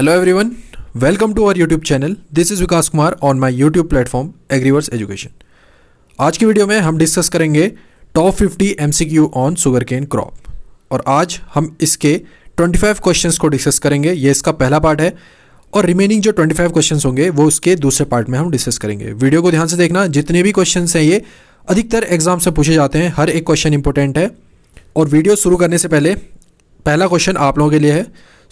Hello everyone welcome to our YouTube channel this is Vikas Kumar on my YouTube platform Agriverse education आज की video में हम discuss करेंगे top 50 MCQ on sugar cane crop और आज हम इसके 25 क्वेश्चंस को डिस्कस करेंगे ये इसका पहला पार्ट है और रिमेनिंग जो 25 क्वेश्चंस होंगे वो उसके दूसरे पार्ट में हम डिस्कस करेंगे वीडियो को ध्यान से देखना जितने भी क्वेश्चन हैं ये अधिकतर एग्जाम से पूछे जाते हैं हर एक क्वेश्चन इंपॉर्टेंट है और वीडियो शुरू करने से पहले पहला क्वेश्चन आप लोगों के लिए है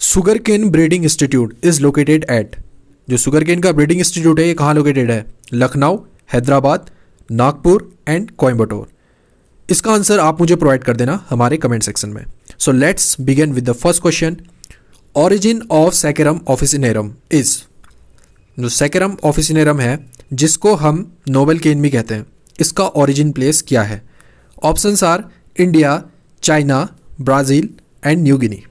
sugar cane breeding institute is located at जो सुगर केन का ब्रीडिंग इंस्टीट्यूट है ये कहाँ लोकेटेड है लखनऊ हैदराबाद नागपुर एंड कोयम्बटोर इसका आंसर आप मुझे प्रोवाइड कर देना हमारे कमेंट सेक्शन में so let's begin with the first question origin of Saccharum officinarum is जो ऑफिस ऑफिसिनेरम है जिसको हम नोबेल केन भी कहते हैं इसका ऑरिजिन प्लेस क्या है options are India China Brazil and New Guinea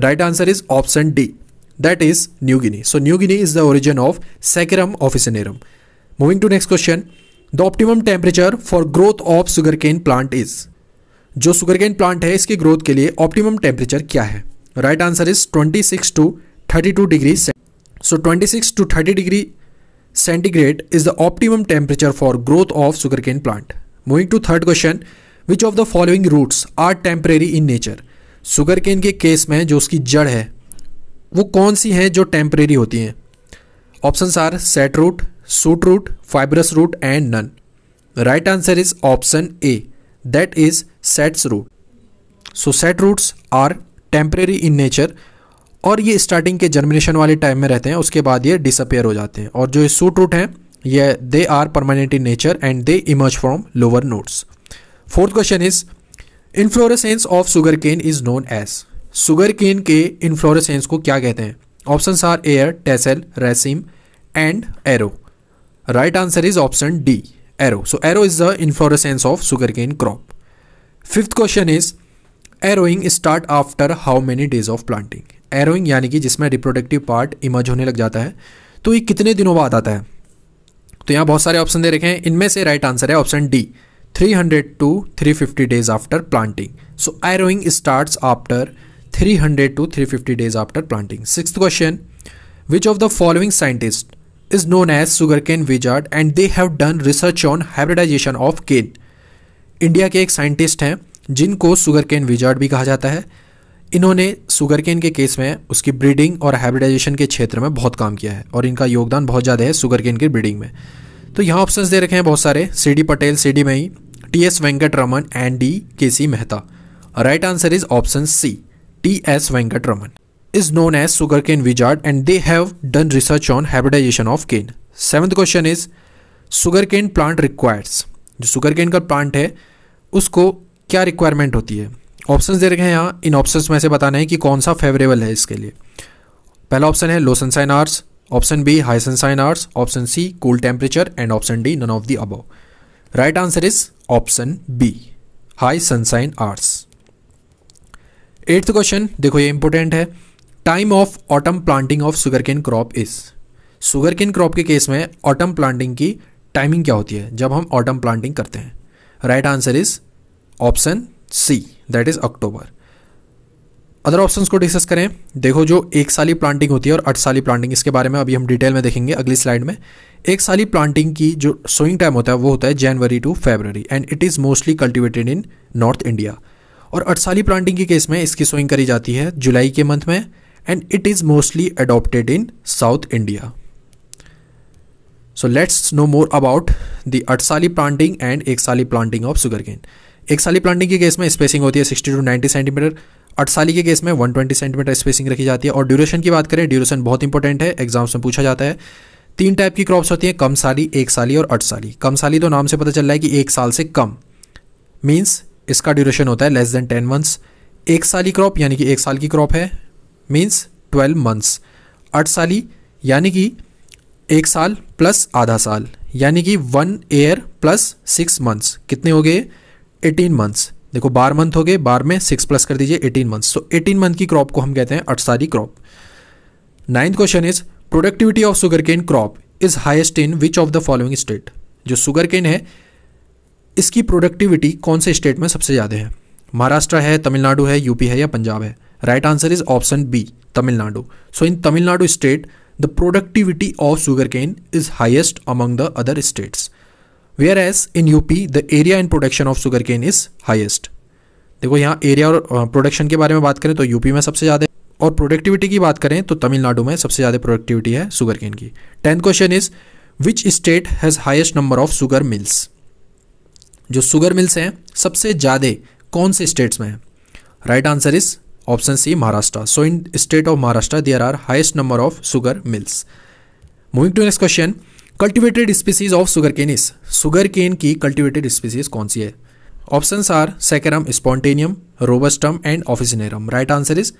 right answer is option D that is New Guinea so New Guinea is the origin of Saccharum officinarum moving to next question the optimum temperature for growth of sugar cane plant is जो sugar cane plant है इसकी growth के लिए optimum temperature क्या है right answer is twenty six to thirty two degree so twenty six to thirty degree centigrade is the optimum temperature for growth of sugar cane plant moving to third question which of the following roots are temporary in nature sugar cane के case में जो उसकी जड़ है वो कौन सी हैं जो टेम्परेरी होती हैं option are sett root shoot root fibrous root and none right answer is option A that is setts root so sett roots are temporary in nature और ये स्टार्टिंग के जर्मिनेशन वाले टाइम में रहते हैं उसके बाद ये डिसअपेयर हो जाते हैं और जो ये सूट रूट हैं ये they are permanent in nature and they emerge from lower nodes fourth question is inflorescence of sugar cane is known as sugar cane के इन्फ्लोरेसेंस को क्या कहते हैं option are a tassel raceme and arrow right answer is option D arrow so arrow is the inflorescence of sugar cane crop fifth question is arrowing start after how many days of planting arrowing यानी कि जिसमें reproductive part emerge होने लग जाता है तो ये कितने दिनों बाद आता है तो यहाँ बहुत सारे ऑप्शन दे रखे हैं इनमें से राइट आंसर है option D 300 to 350 days after planting. So arrowing starts after 300 to 350 days after planting. Sixth question, which of the following scientists is known as sugarcane wizard and they have done research on hybridization of cane. India के एक scientist हैं जिनको sugar cane wizard भी कहा जाता है इन्होंने sugar cane के केस में उसकी ब्रीडिंग और हाइब्रिडाइजेशन के क्षेत्र में बहुत काम किया है और इनका योगदान बहुत ज़्यादा है सुगर केन के ब्रीडिंग में तो यहाँ ऑप्शंस दे रखे हैं बहुत सारे C D Patel C D में ही T S Venkatraman and D K C Mehta right answer is option C T S Venkatraman known as sugar cane wizard and they have done research on hybridization of cane seventh question is cane plant requires जो cane का plant है उसको क्या requirement होती है option दे रखे हैं यहाँ इन ऑप्शन में से बताना है कि कौन सा फेवरेबल है इसके लिए पहला ऑप्शन है low sunshine hours option B high sunshine hours option C cool temperature and option D none of the above right answer is option B high sunshine hours eighth question देखो ये important है time of autumn planting of sugar cane crop is sugar cane crop के case में autumn planting की timing क्या होती है जब हम ऑटम प्लांटिंग करते हैं right answer is option see that is October other options को डिस्कस करें देखो जो एक साली प्लांटिंग होती है और अठ साली प्लांटिंग इसके बारे में अभी हम डिटेल में देखेंगे अगली स्लाइड में एक साली प्लांटिंग की जो सोइंग टाइम होता है वो होता है January to February and it is mostly cultivated in North India और अठ साली प्लांटिंग के केस में इसकी सोइंग करी जाती है जुलाई के मंथ में and it is mostly adopted in South India so let's know more about the adsali planting and एक साली प्लांटिंग ऑफ सुगर केन एक साली प्लांटिंग के केस में स्पेसिंग होती है sixty to ninety centimetre adsali के केस में 120 सेंटीमीटर स्पेसिंग रखी जाती है और ड्यूरेशन की बात करें ड्यूरेशन बहुत इंपॉर्टेंट है एग्जाम्स में पूछा जाता है तीन टाइप की क्रॉप्स होती हैं कम साली एक साली और अठ साली कम साली तो नाम से पता चल रहा है कि एक साल से कम मीन्स इसका ड्यूरेशन होता है लेस देन टेन मंथ्स एक साली क्रॉप यानी कि एक साल की क्रॉप है मीन्स ट्वेल्व मंथ्स अठ साली यानी कि एक साल प्लस आधा साल यानी कि one year plus six months कितने हो गए एटीन मंथ्स देखो बार मंथ हो गए बार में सिक्स प्लस कर दीजिए eighteen month so eighteen month की क्रॉप को हम कहते हैं adsali crop ninth question is productivity of sugar cane crop is highest in which of the following state जो सुगर केन है इसकी प्रोडक्टिविटी कौन से स्टेट में सबसे ज़्यादा है महाराष्ट्र है तमिलनाडु है यूपी है या पंजाब है right answer is option B Tamil Nadu so in Tamil Nadu state the productivity of sugar cane is highest among the other states whereas in UP the area and production of sugarcane is highest देखो यहाँ area और production के बारे में बात करें तो UP में सबसे ज़्यादा और प्रोडक्टिविटी की बात करें तो तमिलनाडु में सबसे ज़्यादा प्रोडक्टिविटी है sugarcane केन की tenth question is which state has highest number of sugar mills जो sugar मिल्स हैं सबसे ज़्यादा कौन से स्टेट्स में है right answer is option C Maharashtra so in state of Maharashtra there are highest number of sugar mills moving to next question cultivated species of sugar इस sugar cane की कल्टिवेटेड स्पीसीज कौन सी है options are Saccharum spontaneum robustum and officinarum right answer is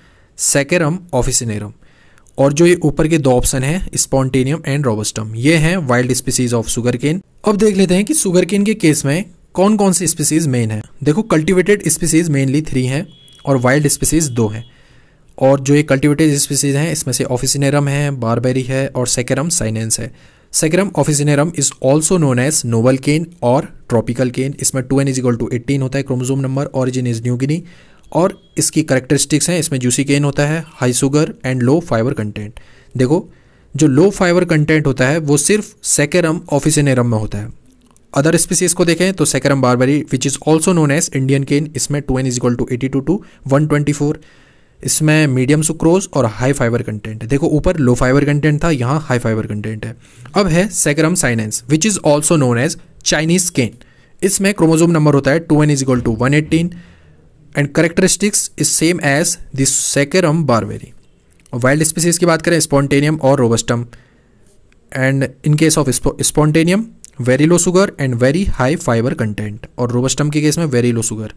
Saccharum officinarum और जो ये ऊपर के दो ऑप्शन हैं स्पॉन्टेनियम एंड रोबस्टम ये हैं wild species of sugar cane अब देख लेते हैं कि सुगर केन के केस में कौन कौन सी स्पीसीज मेन है देखो कल्टिवेटेड स्पीसीज मेनली थ्री हैं और वाइल्ड स्पीसीज दो हैं और जो ये कल्टिवेटेड स्पीसीज हैं इसमें से ऑफिसिनेरम है बारबेरी है और सेकेरम साइनेंस है Saccharum officinarum is also known as noble cane और ट्रॉपिकल केन इसमें two N is equal to eighty होता है chromosome number origin is New Guinea और इसकी करेक्टरिस्टिक्स हैं इसमें जूसी केन होता है high sugar and low fibre content देखो जो लो फाइबर कंटेंट होता है वो सिर्फ सेकेरम ऑफिसिनेरम में होता है अदर स्पीसीज को देखें तो Saccharum barberi which is also known as Indian cane इसमें two N is equal to eighty two to one twenty four इसमें मीडियम सुक्रोज और हाई फाइबर कंटेंट है देखो ऊपर लो फाइबर कंटेंट था यहाँ हाई फाइबर कंटेंट है अब है Saccharum sinense which is also known as Chinese cane इसमें क्रोमोजोम नंबर होता है two N is equal to one eighteen and characteristics is same as the Saccharum barberi wild species की बात करें spontaneum और robustum and in case of spontaneum very low sugar and very high fibre content और robustum के case में very low sugar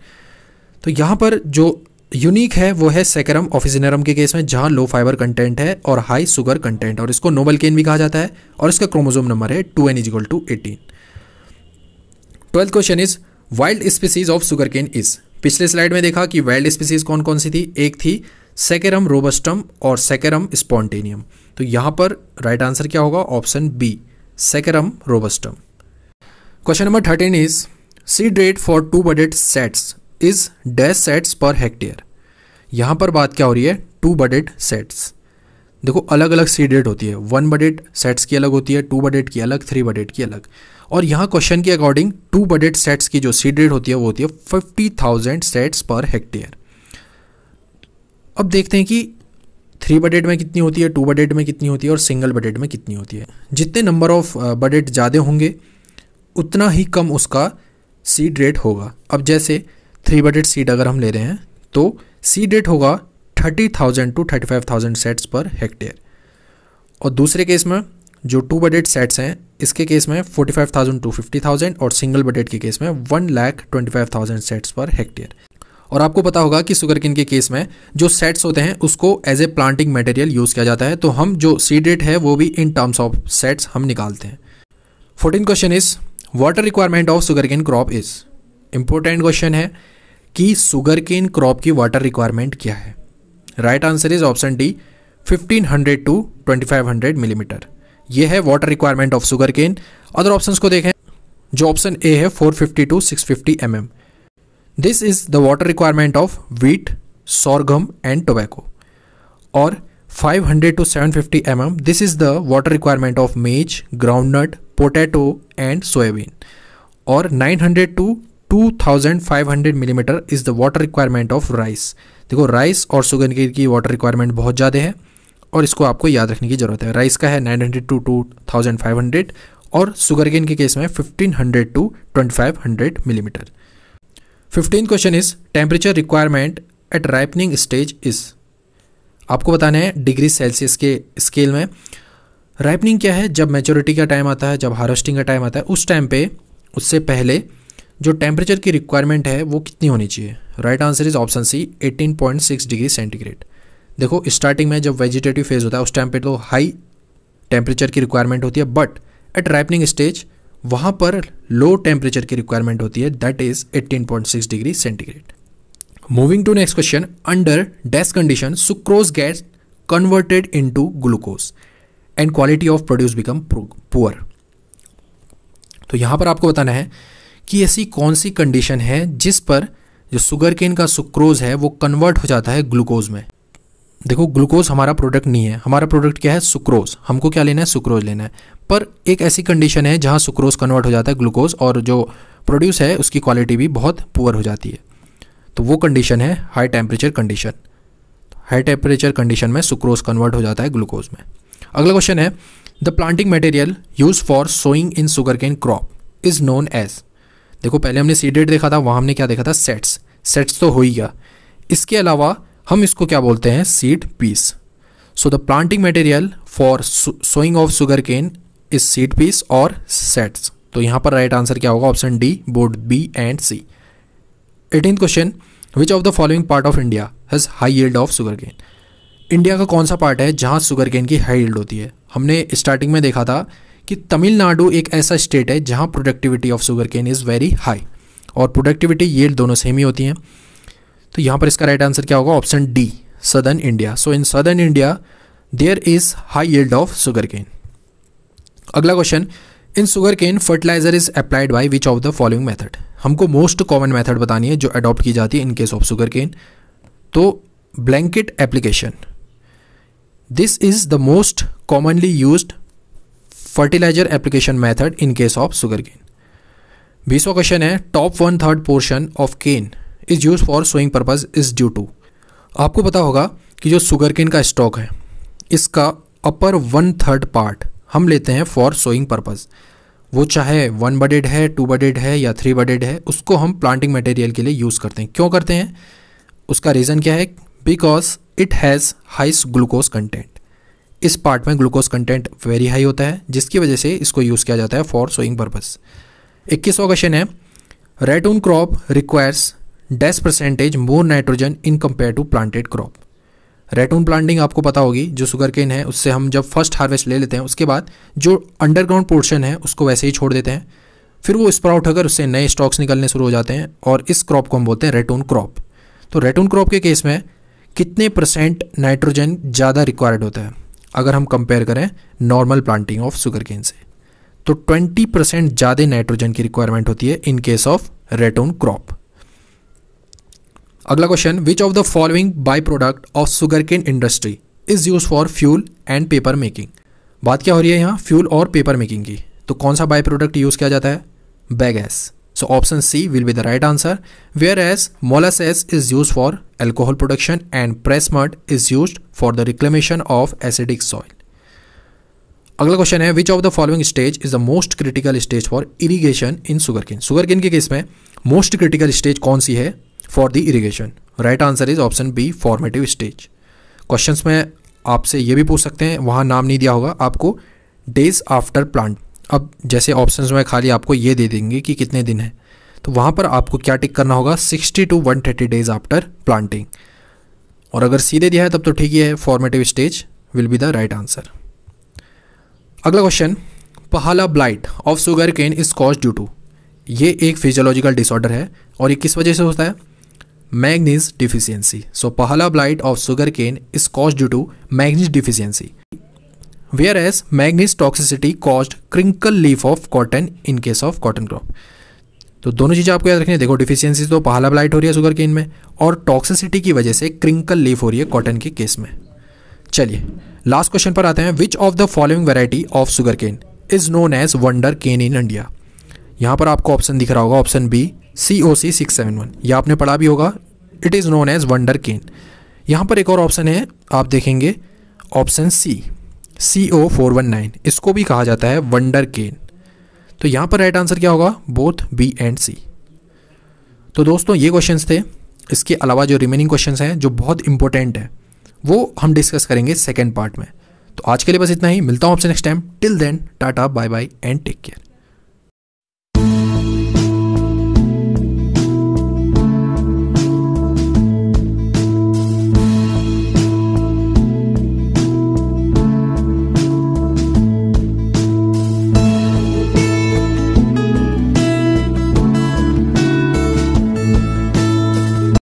तो यहाँ पर जो यूनिक है वो है सेकरम ऑफिसनरम के केस में जहाँ लो फाइबर कंटेंट है और हाई सुगर कंटेंट और इसको नोबल केन भी कहा जाता है और इसका क्रोमोजोम नंबर है two N is equal to eighty twelfth question is wild species of sugar cane is पिछले स्लाइड में देखा कि वाइल्ड स्पीसीज कौन कौन सी थी एक थी सेकेरम रोबस्टम और सेकेरम स्पॉन्टेनियम तो यहाँ पर राइट right आंसर क्या होगा option B Saccharum robustum question number thirteen is seed rate for two budded setts is dash setts per hectare यहाँ पर बात क्या हो रही है टू बडेड सेट्स देखो अलग अलग सीड रेट होती है वन बडेड सेट्स की अलग होती है टू बडेड की अलग थ्री बडेड की अलग और यहाँ क्वेश्चन के अकॉर्डिंग टू बडेड सेट्स की जो सीड रेट होती है वो होती है fifty thousand setts per hectare अब देखते हैं कि थ्री बडेड में कितनी होती है टू बडेड में कितनी होती है और सिंगल बडेड में कितनी होती है जितने नंबर ऑफ बडेड ज़्यादा होंगे उतना ही कम उसका सीड रेट होगा अब जैसे थ्री बडेड सीड अगर हम ले रहे हैं तो सी डेट होगा thirty thousand to thirty five thousand setts per hectare और दूसरे केस में जो टू बडेड सेट्स हैं इसके केस में forty five thousand to fifty thousand और सिंगल बडेड के केस में one lakh twenty five thousand setts per hectare और आपको पता होगा कि सुगर किन के केस में जो सेट्स होते हैं उसको as a planting material use किया जाता है तो हम जो सी डेट है वो भी इन टर्म्स ऑफ सेट्स हम निकालते हैं fourteen question is water requirement of sugarcane cane crop is important question है कि सुगर केन क्रॉप की वाटर रिक्वायरमेंट क्या है right answer is option D 1500 to 2500 millimetre ये है water requirement of sugar cane other options को देखें जो ऑप्शन ए है 450 to 650 fifty M this is the water requirement of wheat sorghum and tobacco और 500 to 750 fifty mm this is the water requirement of maize groundnut potato and soybean और 900 to 2500 millimetre is the water requirement of rice देखो rice और sugarcane की water requirement बहुत ज़्यादा है और इसको आपको याद रखने की ज़रूरत है राइस का है 900 टू 2500 और सुगर के केस में 1500 to 2500 millimetre fifteen question is temperature requirement at ripening stage is आपको बताना है डिग्री सेल्सियस के स्केल में राइपनिंग क्या है जब मेच्योरिटी का टाइम आता है जब हार्वेस्टिंग का टाइम आता है उस टाइम पे उससे पहले जो टेम्परेचर की रिक्वायरमेंट है वो कितनी होनी चाहिए right answer is option C 18.6 degree centigrade देखो स्टार्टिंग में जब वेजिटेटिव फेज होता है उस टाइम पे तो हाई टेम्परेचर की रिक्वायरमेंट होती है बट एट राइपनिंग स्टेज वहाँ पर लो टेम्परेचर की रिक्वायरमेंट होती है that is 18.6 degree centigrade moving to next question under desk condition sucrose gets converted into glucose and quality of produce become poor तो यहाँ पर आपको बताना है कि ऐसी कौन सी कंडीशन है जिस पर जो शुगर केन का सुक्रोज है वो कन्वर्ट हो जाता है ग्लूकोज में देखो ग्लूकोज हमारा प्रोडक्ट नहीं है हमारा प्रोडक्ट क्या है सुक्रोज हमको क्या लेना है सुक्रोज लेना है पर एक ऐसी कंडीशन है जहाँ सुक्रोज कन्वर्ट हो जाता है ग्लूकोज और जो प्रोड्यूस है उसकी क्वालिटी भी बहुत पुअर हो जाती है तो वो कंडीशन है high temperature condition high temperature condition में सुक्रोज कन्वर्ट हो जाता है ग्लूकोज में अगला क्वेश्चन है the planting material use for sowing in sugar cane crop is known as देखो पहले हमने सीडेड देखा था वहाँ हमने क्या देखा था सेट्स सेट्स तो हो ही गया इसके अलावा हम इसको क्या बोलते हैं seed piece so the planting material for sowing of sugar cane is seed piece और सेट्स तो यहाँ पर राइट आंसर क्या होगा option D both B and C eighteen question which of the following part of India has high yield of sugar cane India का कौन सा part है जहाँ सुगर केन की हाई यील्ड होती है हमने स्टार्टिंग में देखा था कि तमिलनाडु एक ऐसा स्टेट है जहाँ productivity of sugar cane is very high और प्रोडक्टिविटी ये दोनों सेम ही होती हैं तो यहाँ पर इसका राइट आंसर क्या होगा option D southern India so in southern India there is high yield of sugar cane अगला question in sugar cane fertiliser is applied by which of the following method हमको मोस्ट कॉमन मैथड बतानी है जो adopt की जाती है in case of sugar cane तो blanket application this is the most commonly use fertiliser application method in case of sugar cane बीसवा question है top one third portion of cane is use for sowing purpose is due to आपको पता होगा कि जो sugar cane का stock है इसका अपर वन थर्ड पार्ट हम लेते हैं फॉर सोइंग पर्पज़ वो चाहे वन बडेड है टू बडेड है या थ्री बडेड है उसको हम प्लांटिंग मटेरियल के लिए यूज़ करते हैं क्यों करते हैं उसका रीज़न क्या है because it has high glucose content इस पार्ट में ग्लूकोज कंटेंट वेरी हाई होता है जिसकी वजह से इसको यूज़ किया जाता है फॉर सोइंग पर्पज़ इक्कीसवा क्वेश्चन है ratoon crop requires this percentage more nitrogen in compare to planted crop ratoon planting आपको पता होगी जो शुगर केन है उससे हम जब फर्स्ट हार्वेस्ट ले लेते हैं उसके बाद जो अंडरग्राउंड पोर्शन है उसको वैसे ही छोड़ देते हैं फिर वो स्प्राउट होकर उससे नए स्टॉक्स निकलने शुरू हो जाते हैं और इस क्रॉप को हम बोलते हैं रेटून क्रॉप तो रेटून क्रॉप के केस में कितने परसेंट नाइट्रोजन ज़्यादा रिक्वायर्ड होता है अगर हम कंपेयर करें normal planting of sugar cane से तो 20 परसेंट ज़्यादा नाइट्रोजन की रिक्वायरमेंट होती है in case of ratoon crop अगला question which of the following by product of sugar cane industry is use for fuel and paper making बात क्या हो रही है यहाँ फ्यूल और पेपर मेकिंग की तो कौन सा बाई प्रोडक्ट यूज़ किया जाता है bagasse So option C will be the right answer. Whereas molasses is used for alcohol production and press mud is used for the reclamation of acidic soil. अगला question है which of the following stage is the most critical stage for irrigation in sugar cane cane के case में most critical stage कौन सी है for the irrigation right answer is option B formative stage questions में आपसे ये भी पूछ सकते हैं वहाँ नाम नहीं दिया होगा आपको डेज आफ्टर प्लांट अब जैसे ऑप्शंस में खाली आपको ये दे देंगे कि कितने दिन है तो वहाँ पर आपको क्या टिक करना होगा 60 टू 130 डेज आफ्टर प्लांटिंग और अगर सीधे दिया है तब तो ठीक ही है formative stage will be the right answer अगला क्वेश्चन पहला blight of sugar cane is cause due to ये एक फिजियोलॉजिकल डिसऑर्डर है और ये किस वजह से होता है मैग्नीज डिफिशियंसी सो पहला blight of sugar cane is cause due to manganese deficiency whereas manganese toxicity caused crinkle leaf of cotton in case of cotton crop तो दोनों चीजें आपको याद रखनी है देखो डिफिशियंसी तो पहला ब्लाइट हो रही है शुगर केन में और टॉक्सिसिटी की वजह से क्रिंकल लीफ हो रही है कॉटन के केस में चलिए लास्ट क्वेश्चन पर आते हैं which of the following variety of sugar cane is known as wonder cane in India यहाँ पर आपको ऑप्शन दिख रहा होगा option B C O C six seven one यह आपने पढ़ा भी होगा it is known as wonder cane यहाँ पर एक और ऑप्शन है आप देखेंगे option C C O four one nine इसको भी कहा जाता है वंडर केन तो यहाँ पर राइट आंसर क्या होगा बोथ बी एंड सी तो दोस्तों ये क्वेश्चंस थे इसके अलावा जो रिमेनिंग क्वेश्चंस हैं जो बहुत इंपॉर्टेंट है वो हम डिस्कस करेंगे सेकेंड पार्ट में तो आज के लिए बस इतना ही मिलता हूँ आपसे next time till then tata bye bye and take care